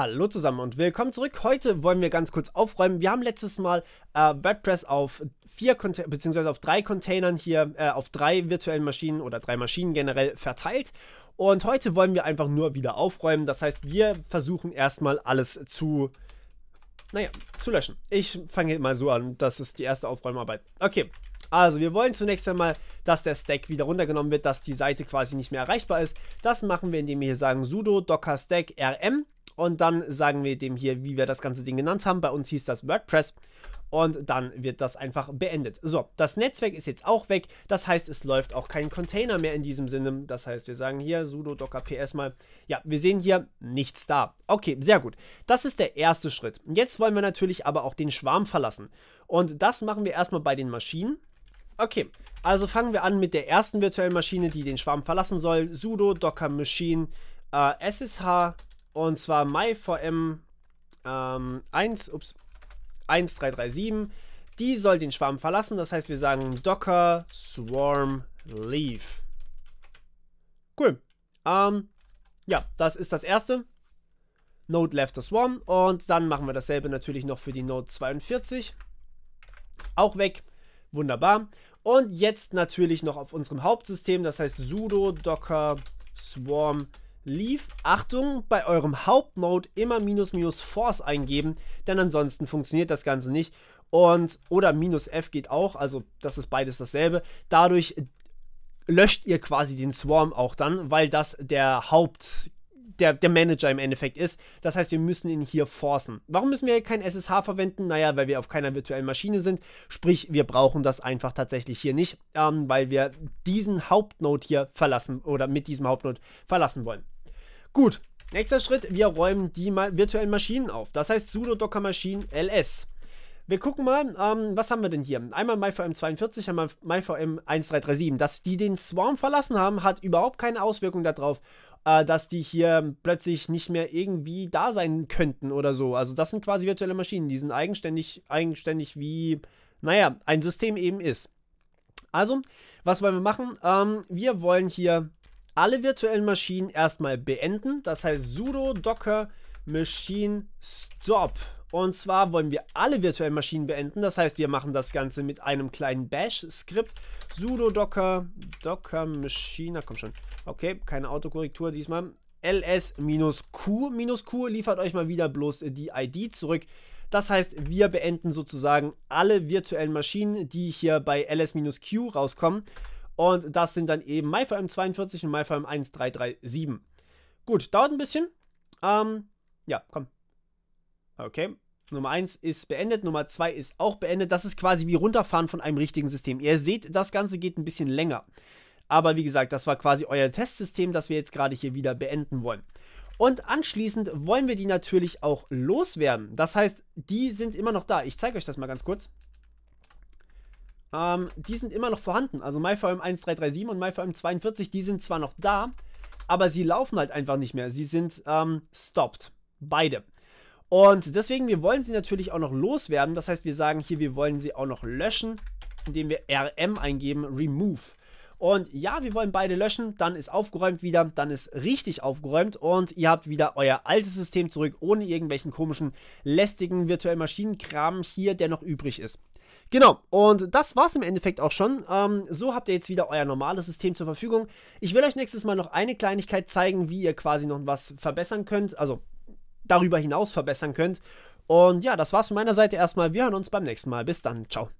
Hallo zusammen und willkommen zurück. Heute wollen wir ganz kurz aufräumen. Wir haben letztes Mal äh, WordPress auf vier Conta beziehungsweise auf drei Containern hier, äh, auf drei virtuellen Maschinen oder drei Maschinen generell verteilt. Und heute wollen wir einfach nur wieder aufräumen. Das heißt, wir versuchen erstmal alles zu, naja, zu löschen. Ich fange mal so an. Das ist die erste Aufräumarbeit. Okay, also wir wollen zunächst einmal, dass der Stack wieder runtergenommen wird, dass die Seite quasi nicht mehr erreichbar ist. Das machen wir, indem wir hier sagen sudo docker stack rm und dann sagen wir dem hier, wie wir das ganze Ding genannt haben. Bei uns hieß das WordPress und dann wird das einfach beendet. So, das Netzwerk ist jetzt auch weg. Das heißt, es läuft auch kein Container mehr in diesem Sinne. Das heißt, wir sagen hier sudo docker ps mal. Ja, wir sehen hier nichts da. Okay, sehr gut. Das ist der erste Schritt. Jetzt wollen wir natürlich aber auch den Schwarm verlassen. Und das machen wir erstmal bei den Maschinen. Okay, also fangen wir an mit der ersten virtuellen Maschine, die den Schwarm verlassen soll. sudo docker machine äh, ssh und zwar MyVM ähm, 1, ups, 1337. Die soll den Schwarm verlassen. Das heißt, wir sagen Docker Swarm Leave. Cool. Ähm, ja, das ist das erste. Node left the swarm. Und dann machen wir dasselbe natürlich noch für die Node 42. Auch weg. Wunderbar. Und jetzt natürlich noch auf unserem Hauptsystem. Das heißt sudo docker swarm -leave lief, Achtung, bei eurem Hauptnode immer minus minus Force eingeben, denn ansonsten funktioniert das Ganze nicht. Und oder minus F geht auch, also das ist beides dasselbe. Dadurch löscht ihr quasi den Swarm auch dann, weil das der Haupt der, der, Manager im Endeffekt ist. Das heißt, wir müssen ihn hier forcen. Warum müssen wir kein SSH verwenden? Naja, weil wir auf keiner virtuellen Maschine sind. Sprich, wir brauchen das einfach tatsächlich hier nicht, ähm, weil wir diesen Hauptnode hier verlassen oder mit diesem Hauptnode verlassen wollen. Gut, nächster Schritt, wir räumen die virtuellen Maschinen auf. Das heißt sudo docker maschinen ls. Wir gucken mal, ähm, was haben wir denn hier? Einmal MyVM 42, einmal MyVM 1337. Dass die den Swarm verlassen haben, hat überhaupt keine Auswirkung darauf, äh, dass die hier plötzlich nicht mehr irgendwie da sein könnten oder so. Also das sind quasi virtuelle Maschinen, die sind eigenständig, eigenständig wie, naja, ein System eben ist. Also, was wollen wir machen? Ähm, wir wollen hier alle virtuellen Maschinen erstmal beenden. Das heißt sudo docker machine stop. Und zwar wollen wir alle virtuellen Maschinen beenden. Das heißt, wir machen das Ganze mit einem kleinen Bash-Skript. sudo docker docker machine, na komm schon. Okay, keine Autokorrektur diesmal. ls-q-q -q liefert euch mal wieder bloß äh, die ID zurück. Das heißt, wir beenden sozusagen alle virtuellen Maschinen, die hier bei ls-q rauskommen. Und das sind dann eben myfm 42 und myfm 1337. Gut, dauert ein bisschen. Ähm, ja, komm. Okay. Nummer 1 ist beendet, Nummer 2 ist auch beendet. Das ist quasi wie runterfahren von einem richtigen System. Ihr seht, das Ganze geht ein bisschen länger. Aber wie gesagt, das war quasi euer Testsystem, das wir jetzt gerade hier wieder beenden wollen. Und anschließend wollen wir die natürlich auch loswerden. Das heißt, die sind immer noch da. Ich zeige euch das mal ganz kurz. Ähm, die sind immer noch vorhanden. Also MyVM 1337 und MyVM 42, die sind zwar noch da, aber sie laufen halt einfach nicht mehr. Sie sind ähm, stopped. Beide. Und deswegen, wir wollen sie natürlich auch noch loswerden. Das heißt, wir sagen hier, wir wollen sie auch noch löschen, indem wir RM eingeben, Remove. Und ja, wir wollen beide löschen, dann ist aufgeräumt wieder, dann ist richtig aufgeräumt und ihr habt wieder euer altes System zurück, ohne irgendwelchen komischen, lästigen virtuellen Maschinenkram hier, der noch übrig ist. Genau, und das war's im Endeffekt auch schon. Ähm, so habt ihr jetzt wieder euer normales System zur Verfügung. Ich will euch nächstes Mal noch eine Kleinigkeit zeigen, wie ihr quasi noch was verbessern könnt, also darüber hinaus verbessern könnt. Und ja, das war's von meiner Seite erstmal. Wir hören uns beim nächsten Mal. Bis dann. Ciao.